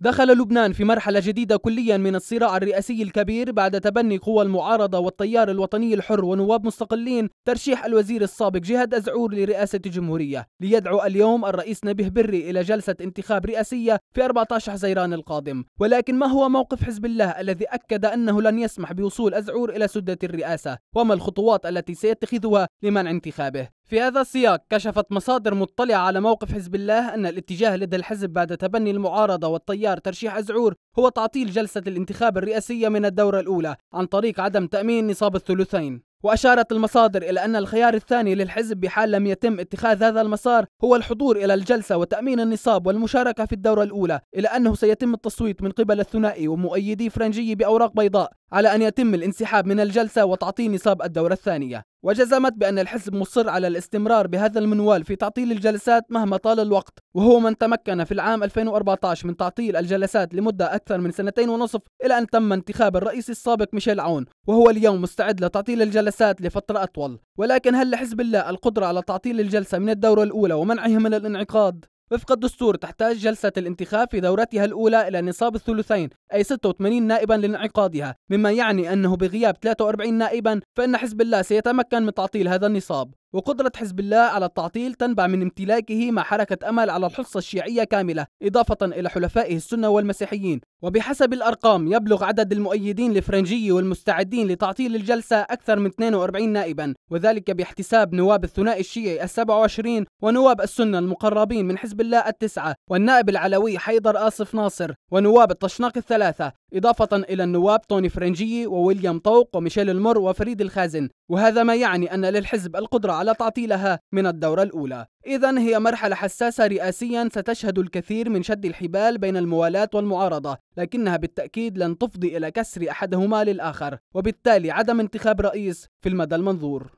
دخل لبنان في مرحلة جديدة كليا من الصراع الرئاسي الكبير بعد تبني قوى المعارضة والتيار الوطني الحر ونواب مستقلين ترشيح الوزير السابق جهاد أزعور لرئاسة الجمهورية ليدعو اليوم الرئيس نبيه بري إلى جلسة انتخاب رئاسية في 14 حزيران القادم ولكن ما هو موقف حزب الله الذي أكد أنه لن يسمح بوصول أزعور إلى سدة الرئاسة وما الخطوات التي سيتخذها لمنع انتخابه في هذا السياق كشفت مصادر مطلعة على موقف حزب الله أن الاتجاه لدى الحزب بعد تبني المعارضة والتيار ترشيح أزعور هو تعطيل جلسة الانتخاب الرئاسية من الدورة الأولى عن طريق عدم تأمين نصاب الثلثين وأشارت المصادر إلى أن الخيار الثاني للحزب بحال لم يتم اتخاذ هذا المسار هو الحضور إلى الجلسة وتأمين النصاب والمشاركة في الدورة الأولى إلى أنه سيتم التصويت من قبل الثنائي ومؤيدي فرنجي بأوراق بيضاء على أن يتم الانسحاب من الجلسة وتعطيل نصاب الدورة الثانية وجزمت بأن الحزب مصر على الاستمرار بهذا المنوال في تعطيل الجلسات مهما طال الوقت وهو من تمكن في العام 2014 من تعطيل الجلسات لمدة أكثر من سنتين ونصف إلى أن تم انتخاب الرئيس السابق ميشيل عون وهو اليوم مستعد لتعطيل الجلسات لفترة أطول ولكن هل لحزب الله القدرة على تعطيل الجلسة من الدورة الأولى ومنعه من الانعقاد؟ وفق الدستور تحتاج جلسة الانتخاب في دورتها الأولى إلى نصاب الثلثين أي 86 نائبا لانعقادها مما يعني أنه بغياب 43 نائبا فإن حزب الله سيتمكن من تعطيل هذا النصاب وقدرة حزب الله على التعطيل تنبع من امتلاكه مع حركة أمل على الحصة الشيعية كاملة إضافة إلى حلفائه السنة والمسيحيين وبحسب الأرقام يبلغ عدد المؤيدين لفرنجي والمستعدين لتعطيل الجلسة أكثر من 42 نائبا وذلك باحتساب نواب الثنائي الشيعي السبع وعشرين ونواب السنة المقربين من حزب الله التسعة والنائب العلوي حيدر آصف ناصر ونواب الطشناق الثلاثة إضافة إلى النواب توني فرنجي وويليام طوق وميشيل المر وفريد الخازن وهذا ما يعني أن للحزب القدرة على تعطيلها من الدورة الأولى إذا هي مرحلة حساسة رئاسيا ستشهد الكثير من شد الحبال بين الموالاة والمعارضة لكنها بالتأكيد لن تفضي إلى كسر أحدهما للآخر وبالتالي عدم انتخاب رئيس في المدى المنظور